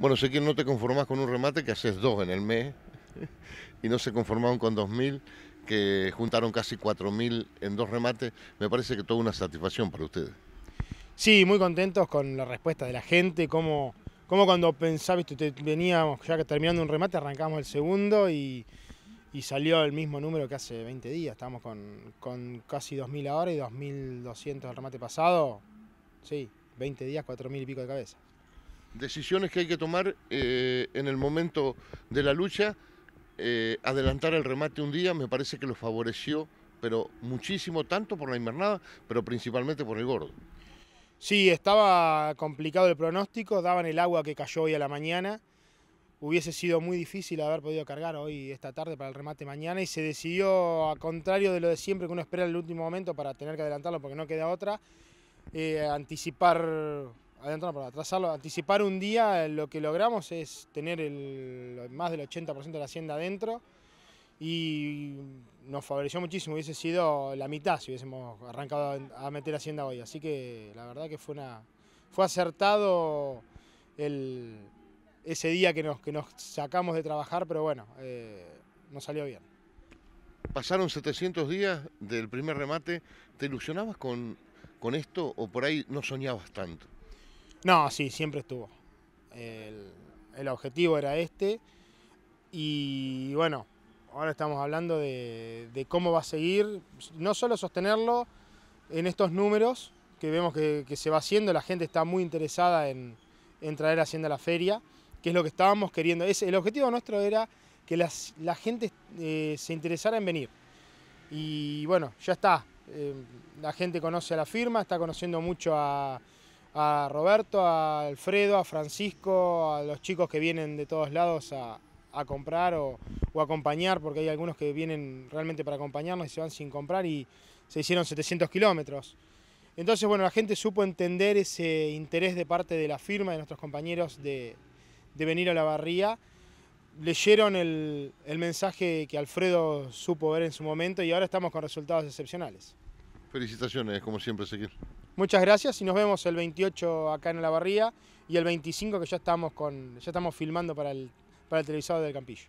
Bueno, sé que no te conformás con un remate que haces dos en el mes y no se conformaron con 2.000, que juntaron casi 4.000 en dos remates. Me parece que toda una satisfacción para ustedes. Sí, muy contentos con la respuesta de la gente, como, como cuando pensaba, veníamos ya que terminando un remate, arrancamos el segundo y, salió el mismo número que hace 20 días. Estamos con, con casi 2.000 ahora y 2.200 el remate pasado. Sí, 20 días, 4.000 y pico de cabeza decisiones que hay que tomar eh, en el momento de la lucha. Eh, adelantar el remate un día me parece que lo favoreció, pero muchísimo, tanto por la invernada, pero principalmente por el gordo. Sí, estaba complicado el pronóstico, daban el agua que cayó hoy a la mañana. Hubiese sido muy difícil haber podido cargar hoy, esta tarde, para el remate mañana y se decidió, a contrario de lo de siempre, que uno espera el último momento para tener que adelantarlo porque no queda otra, eh, anticipar adelantarnos para atrasarlo, anticipar un día, lo que logramos es tener el, más del 80% de la hacienda adentro y nos favoreció muchísimo, hubiese sido la mitad si hubiésemos arrancado a meter hacienda hoy, así que la verdad que fue, una, fue acertado ese día que nos, que nos sacamos de trabajar, pero bueno, eh, nos salió bien. Pasaron 700 días del primer remate, ¿te ilusionabas con, con esto o por ahí no soñabas tanto? No, sí, siempre estuvo. El, objetivo era este. Y bueno, ahora estamos hablando de, cómo va a seguir, no solo sostenerlo en estos números que vemos que, se va haciendo, la gente está muy interesada en, traer Hacienda a la feria, que es lo que estábamos queriendo. Es, el objetivo nuestro era que la gente eh, se interesara en venir. Y bueno, ya está. Eh, la gente conoce a la firma, está conociendo mucho a a Roberto, a Alfredo, a Francisco, a los chicos que vienen de todos lados a, comprar o, acompañar, porque hay algunos que vienen realmente para acompañarnos y se van sin comprar y se hicieron 700 kilómetros. Entonces, bueno, la gente supo entender ese interés de parte de la firma, de nuestros compañeros, de, venir a la barría. Leyeron el, mensaje que Alfredo supo ver en su momento y ahora estamos con resultados excepcionales. Felicitaciones, como siempre, seguir. Muchas gracias y nos vemos el 28 acá en La Barría y el 25 que ya estamos, con, ya estamos filmando para el, para el televisado del Campillo.